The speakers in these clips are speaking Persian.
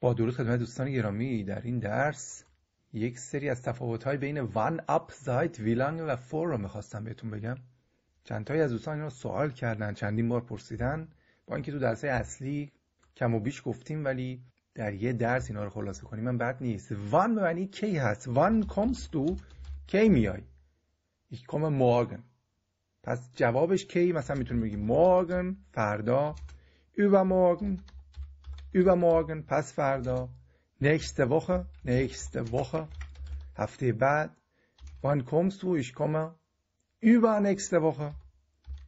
با درود خدمت دوستان گرامی در این درس یک سری از تفاوت های بین وان اپ سایت ویلانگ و فور رو میخواستم بهتون بگم چند تایی از دوستان این رو سوال کردن چندین بار پرسیدن با اینکه تو درس اصلی کم و بیش گفتیم ولی در یه درس اینا رو خلاصه کنیم من بد نیست وان معنی کی هست وان کمز تو کی میای یک کم مورگن پس جوابش کی مثلا میتونیم بگیم مورگن فردا übermorgen übermorgen, pass nächste Woche, nächste Woche, auf die Bad. wann kommst du? Ich komme übernächste Woche,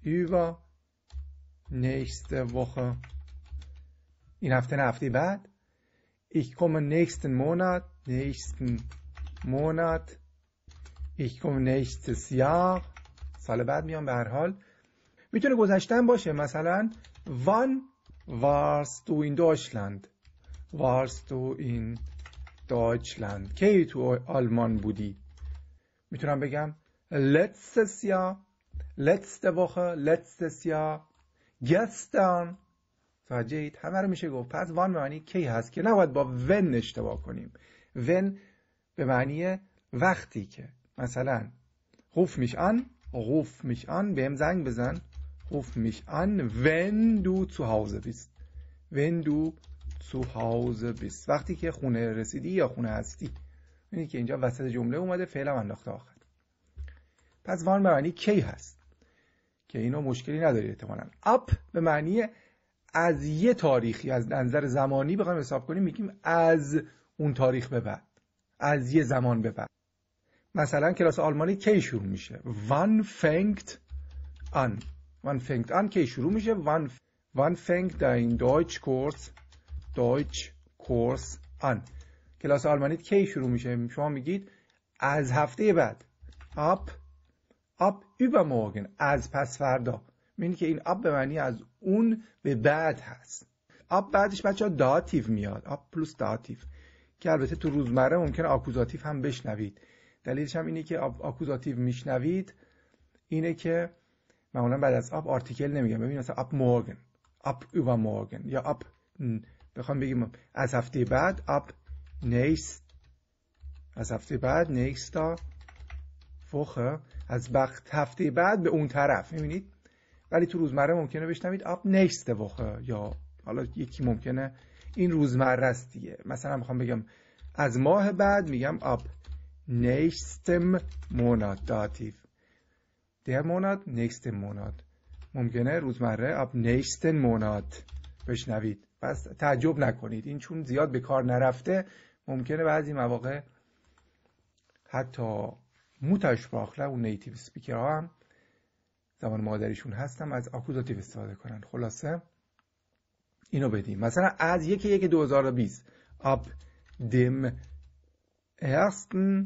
übernächste Woche. In auf die Bad. ich komme nächsten Monat, nächsten Monat, ich komme nächstes Jahr, سال بعد میام به هر حال میتونه گذشتن باشه مثلا warst این in Deutschland? Warst in Deutschland? کی تو آلمان بودی؟ میتونم بگم letztes Jahr letzte Woche letztes Jahr همه رو میشه گفت پس وان معنی کی هست که نباید با ون اشتباه کنیم ون به معنی وقتی که مثلا روف میش آن روف میش بهم زنگ بزن روف میش آن ون دو تو هاوزه When do zu Hause وقتی که خونه رسیدی یا خونه هستی ببینید که اینجا وسط جمله اومده فعلا انداخته آخر پس وان به معنی کی هست که اینو مشکلی نداری احتمالا اپ به معنی از یه تاریخی از نظر زمانی بخوایم حساب کنیم میگیم از اون تاریخ به بعد از یه زمان به بعد مثلا کلاس آلمانی کی شروع میشه وان فنگت آن وان فنگت آن کی شروع میشه وان Wann fängt dein Deutschkurs Deutschkurs an کلاس آلمانیت کی شروع میشه شما میگید از هفته بعد ab ab übermorgen از پس فردا میبینید که این آب به معنی از اون به بعد هست آب بعدش بچه داتیو میاد ab پلوس داتیو که البته تو روزمره ممکن آکوزاتیو هم بشنوید دلیلش هم اینه که آکوزاتیو میشنوید اینه که معمولا بعد از آب آرتیکل نمیگم ببین مثلا آب مورگن ab übermorgen یا ab بخوام بگیم از هفته بعد ab نیست. از هفته بعد nächster فخه از وقت هفته بعد به اون طرف میبینید ولی تو روزمره ممکنه بشنوید ab نیست وخه یا حالا یکی ممکنه این روزمره است دیگه مثلا میخوام بگم از ماه بعد میگم ab نیستم مونات داتیف در مونات نیستم مونات ممکنه روزمره اب نیستن مونات بشنوید پس تعجب نکنید این چون زیاد به کار نرفته ممکنه بعضی مواقع حتی متشباخله اون نیتیو سپیکر ها هم زمان مادریشون هستم از آکوزاتیو استفاده کنن خلاصه اینو بدیم مثلا از یکی یک 2020 اب دم ارستن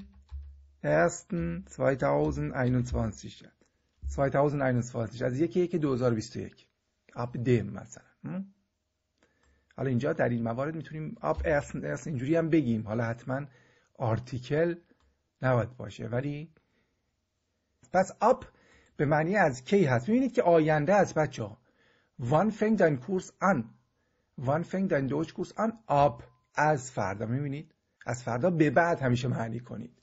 1. 2021 2021 از یکی یک 2021 آپ دم مثلا حالا اینجا در این موارد میتونیم اپ اس اینجوری هم بگیم حالا حتما آرتیکل نباید باشه ولی پس اپ به معنی از کی هست میبینید که آینده از بچه ها وان فنگ دن کورس ان وان فنگ دن دوج کورس ان از فردا میبینید از فردا به بعد همیشه معنی کنید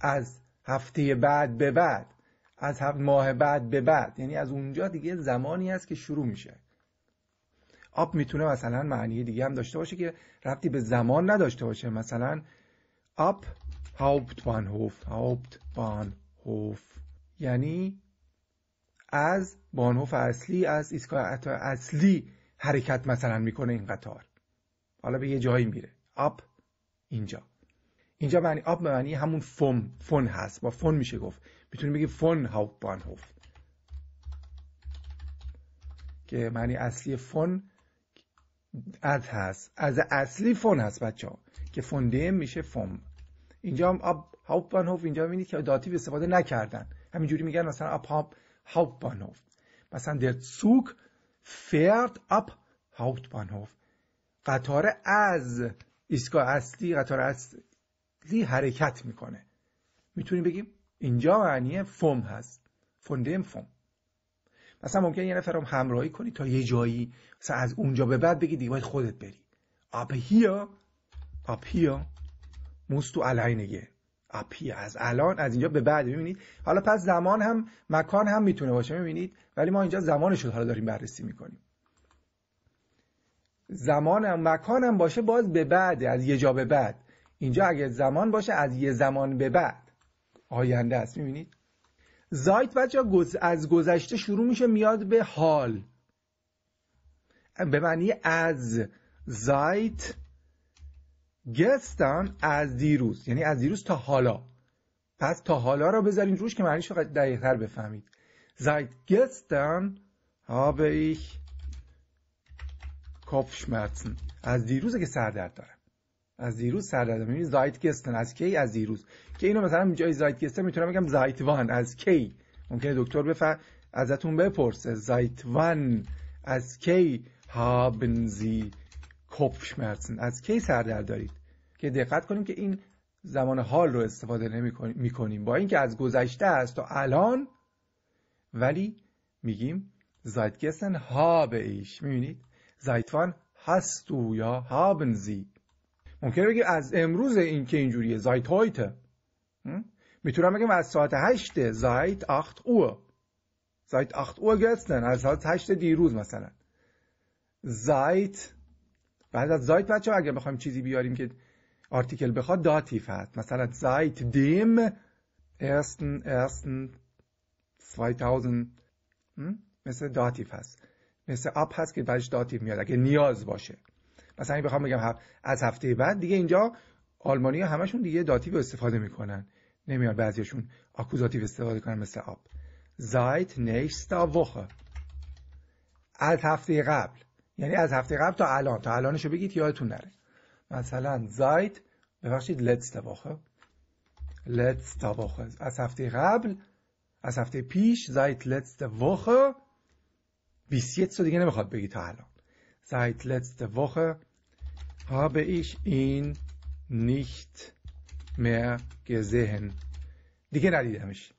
از هفته بعد به بعد از هفت ماه بعد به بعد یعنی از اونجا دیگه زمانی است که شروع میشه آب میتونه مثلا معنی دیگه هم داشته باشه که ربطی به زمان نداشته باشه مثلا آب بان هوف یعنی از بانهوف اصلی از ایستگاه اصلی حرکت مثلا میکنه این قطار حالا به یه جایی میره آب اینجا اینجا معنی آب به معنی همون فم فون هست با فون میشه گفت میتونیم بگیم فون بانهوف که معنی اصلی فون از هست از اصلی فون هست بچه ها که فونده میشه فوم اینجا هم آب بانهوف اینجا میبینید که داتیو استفاده نکردن همینجوری میگن مثلا آب هاپ بانهوف مثلا در سوک فرد آب بانهوف قطار از ایستگاه اصلی قطار اصلی حرکت میکنه میتونیم بگیم اینجا معنی فوم هست فندم فوم. مثلا ممکن یه نفرم همراهی کنی تا یه جایی مثلا از اونجا به بعد بگی دیگه باید خودت بری اپ هیا آپ هیا مستو علینگه اپی از الان از اینجا به بعد میبینید حالا پس زمان هم مکان هم میتونه باشه میبینید ولی ما اینجا زمانش رو حالا داریم بررسی میکنیم زمان هم مکان هم باشه باز به بعد از یه جا به بعد اینجا اگه زمان باشه از یه زمان به بعد آینده است میبینید زایت بچه گز... از گذشته شروع میشه میاد به حال به معنی از زایت گستان از دیروز یعنی از دیروز تا حالا پس تا حالا را بذارین روش که معنیش دقیق تر بفهمید زایت گستن habe ich Kopfschmerzen از دیروزه که سردرد دارم از دیروز سر دادم زایت گستن از کی از دیروز که اینو مثلا جای زایت گستن میتونم بگم زایت وان از کی ممکنه دکتر بفر ازتون بپرسه زایت وان از کی هابنزی زی از کی سردر دارید که دقت کنیم که این زمان حال رو استفاده نمی کنیم. با اینکه از گذشته است تا الان ولی میگیم زایت گستن ایش میبینید زایتوان هستو یا هابن ممکنه بگیم از امروز این که اینجوریه زایت هایته میتونم بگیم از ساعت هشت زایت اخت او. زایت اخت او گستن از ساعت هشت دیروز مثلا زایت بعد از زایت بچه اگر بخوایم چیزی بیاریم که آرتیکل بخواد داتیف هست مثلا زایت دیم ersten ersten 2000 مثل داتیف هست مثل اپ هست که بعدش داتیف میاد اگه نیاز باشه مثلا اگه بخوام بگم از هفته بعد دیگه اینجا آلمانی همشون دیگه داتیو استفاده میکنن نمیان بعضیشون آکوزاتیو استفاده کنن مثل آب زایت نیستا وخه از هفته قبل یعنی از هفته قبل تا الان تا الانشو بگید یادتون نره مثلا زایت ببخشید لتست وخه لتست وخه از هفته قبل از هفته پیش زایت لتست وخه بیسیت رو دیگه نمیخواد بگی تا الان زایت لتست وخه habe ich ihn nicht mehr gesehen. دیگه ندیدمش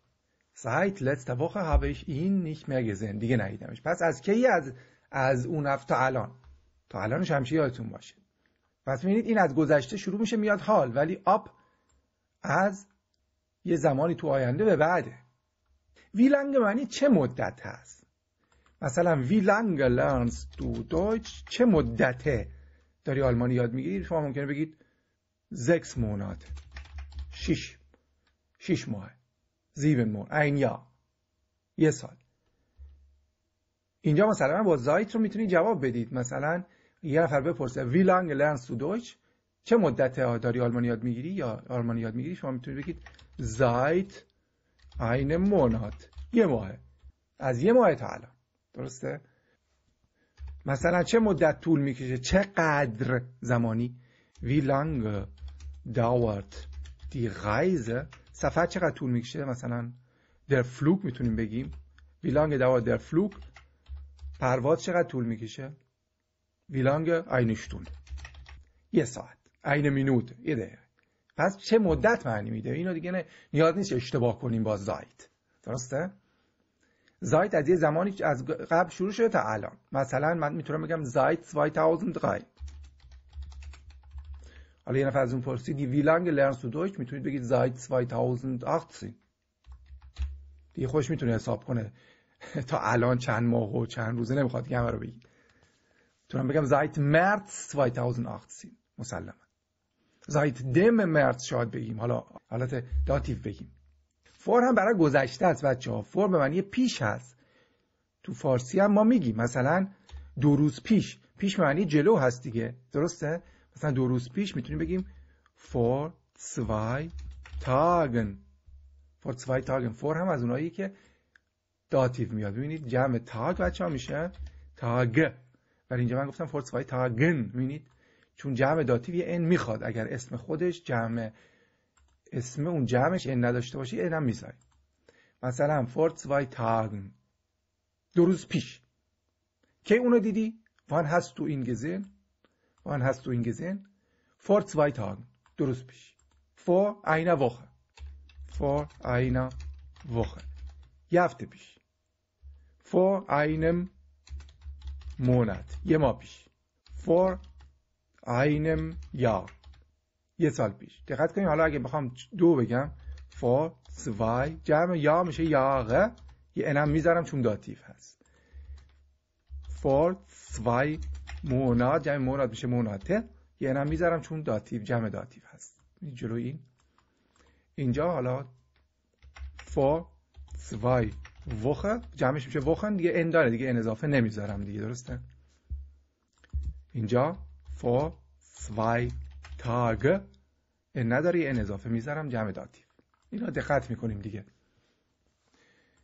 سعید letzte Woche habe nicht دیگه ندیدمش پس از کی از اون تا الان تا الانش همشه یادتون باشه پس میبینید این از گذشته شروع میشه میاد حال ولی آپ از یه زمانی تو آینده به بعده ویلنگ معنی چه مدت هست مثلا وی لانگ تو دویچ چه مدته داری آلمانی یاد میگیری شما ممکنه بگید زکس مونات شیش شیش ماه زیبن مون این یا یه سال اینجا مثلا با زایت رو میتونید جواب بدید مثلا یه نفر بپرسه وی لانگ لرنس تو دویچ چه مدت داری آلمانی یاد میگیری یا آلمانی یاد میگیری شما میتونید بگید زایت این مونات یه ماه از یه ماه تا الان درسته مثلا چه مدت طول میکشه چقدر زمانی وی لانگ داورت دی غایزه سفر چقدر طول میکشه مثلا در فلوک میتونیم بگیم وی لانگ داورت در فلوک پرواز چقدر طول میکشه وی لانگ اینشتون یه ساعت این مینوت یه دقیقه پس چه مدت معنی میده اینو دیگه نیاز نیست اشتباه کنیم با زایت درسته زایت از یه زمانی از قبل شروع شده تا الان مثلا من میتونم بگم زایت 2003 حالا یه نفر از اون پرسیدی وی لانگ لرنس تو دویچ میتونید بگید زایت 2018 دیگه خوش میتونه حساب کنه تا الان چند ماه و چند روزه نمیخواد دیگه همه رو بگید میتونم بگم زایت مرتس 2018 مسلما زایت دم مرتس شاید بگیم حالا حالت داتیو بگیم فور هم برای گذشته است بچه ها فور به معنی پیش هست تو فارسی هم ما میگیم مثلا دو روز پیش پیش به معنی جلو هست دیگه درسته مثلا دو روز پیش میتونیم بگیم فور سوای تاگن فور سوای تاگن فور هم از اونایی که داتیو میاد ببینید جمع تاگ بچه ها میشه تاگ ولی اینجا من گفتم فور سوای تاگن ببینید چون جمع داتیو یه ان میخواد اگر اسم خودش جمع اسم اون جمعش ان نداشته باشی هم میزنی مثلا فورتس وای تاگن دو روز پیش کی اونو دیدی وان هست تو این گزن وان هست تو این گزن فور وای تاگن دو روز پیش فور اینا وخه فور اینا وخه یه هفته پیش فور اینم مونت یه ماه پیش فور اینم یار یه سال پیش دقت کنیم حالا اگه بخوام دو بگم فور سوای جمع یا میشه یاغه یه انم میذارم چون داتیف هست فور سوای مونات جمع مونات میشه موناته یه انم میذارم چون داتیف جمع داتیف هست جلو این اینجا حالا فور سوای وخه جمعش میشه وخن دیگه ان داره دیگه ان اضافه نمیذارم دیگه درسته اینجا فور سوای تاگ نداری ان اضافه میذارم جمع داتیو اینا دقت میکنیم دیگه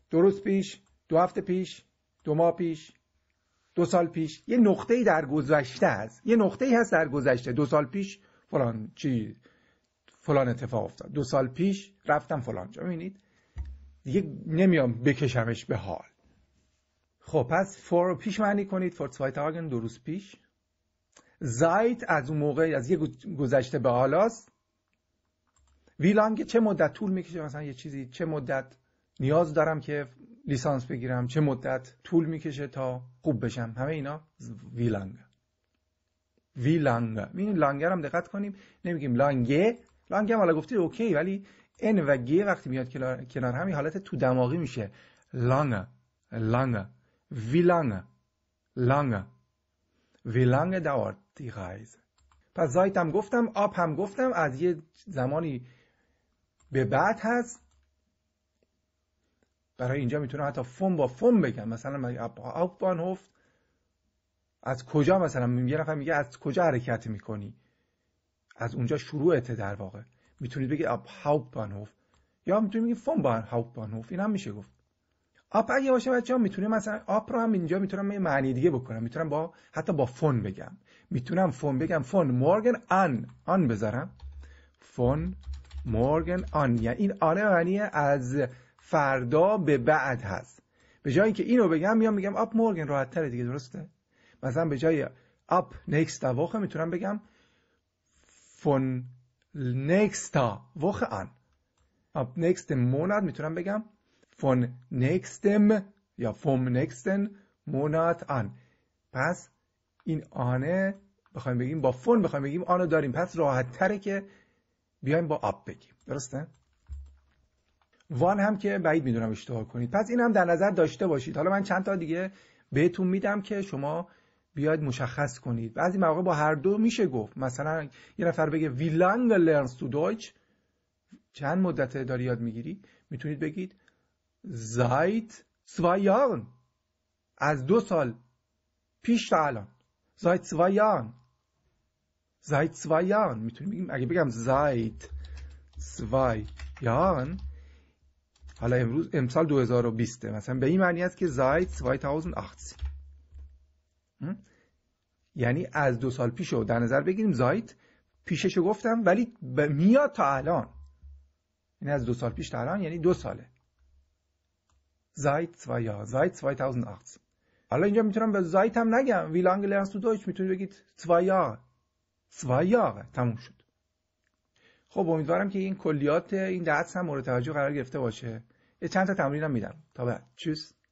دو روز پیش دو هفته پیش دو ماه پیش دو سال پیش یه نقطه‌ای در گذشته است یه نقطه‌ای هست در گذشته دو سال پیش فلان چی فلان اتفاق افتاد دو سال پیش رفتم فلان جا ببینید دیگه نمیام بکشمش به حال خب پس فور پیش معنی کنید فور تاگن دو روز پیش زایت از اون موقع از یه گذشته به حالاست ویلانگ چه مدت طول میکشه مثلا یه چیزی چه مدت نیاز دارم که لیسانس بگیرم چه مدت طول میکشه تا خوب بشم همه اینا ویلانگ ویلانگ این لانگ هم دقت کنیم نمیگیم لانگه لانگ هم حالا گفتی اوکی ولی ان و گ وقتی میاد کنار همین حالت تو دماغی میشه لانگ لانگ ویلانگ لانگ وی لانگ dauert پس زایت گفتم آب هم گفتم از یه زمانی به بعد هست برای اینجا میتونم حتی فوم با فوم بگم مثلا آب بان هفت از کجا مثلا یه نفر میگه از کجا حرکت میکنی از اونجا شروعته در واقع میتونید بگید بان هفت. یا میتونید بگید فون بان هفت. این هم میشه گفت آپ اگه باشه بچه میتونه مثلا آپ رو هم اینجا میتونم یه معنی دیگه بکنم میتونم با حتی با فون بگم میتونم فون بگم فون مورگن آن آن بذارم فون مورگن آن یعنی این آن معنی از فردا به بعد هست به جای اینکه اینو بگم میام میگم آپ مورگن راحت تره دیگه درسته مثلا به جای آپ تا وخه میتونم بگم فون نکستا وخه آن آپ میتونم بگم von nächstem یا vom nächsten Monat an پس این آنه بخوایم بگیم با فون بخوایم بگیم آنو داریم پس راحت تره که بیایم با آب بگیم درسته وان هم که بعید میدونم اشتباه کنید پس این هم در نظر داشته باشید حالا من چند تا دیگه بهتون میدم که شما بیاید مشخص کنید بعضی مواقع با هر دو میشه گفت مثلا یه نفر بگه وی لانگ تو دویچ چند مدت داری یاد میگیری میتونید بگید seit zwei Jahren. از دو سال پیش تا الان seit zwei Jahren seit zwei میتونیم بگیم اگه بگم seit zwei Jahren حالا امروز امسال 2020 مثلا به این معنی است که seit 2008 یعنی از دو سال پیش رو در نظر بگیریم زایت پیشش گفتم ولی میاد تا الان این یعنی از دو سال پیش تا الان یعنی دو ساله Seit zwei Jahren, seit 2008. حالا اینجا میتونم به زایت هم نگم wie lange lernst du Deutsch میتونی بگید zwei Jahre تموم شد خب امیدوارم که این کلیات این درس هم مورد توجه قرار گرفته باشه یه چند تا تمرین هم میدم تا بعد چیز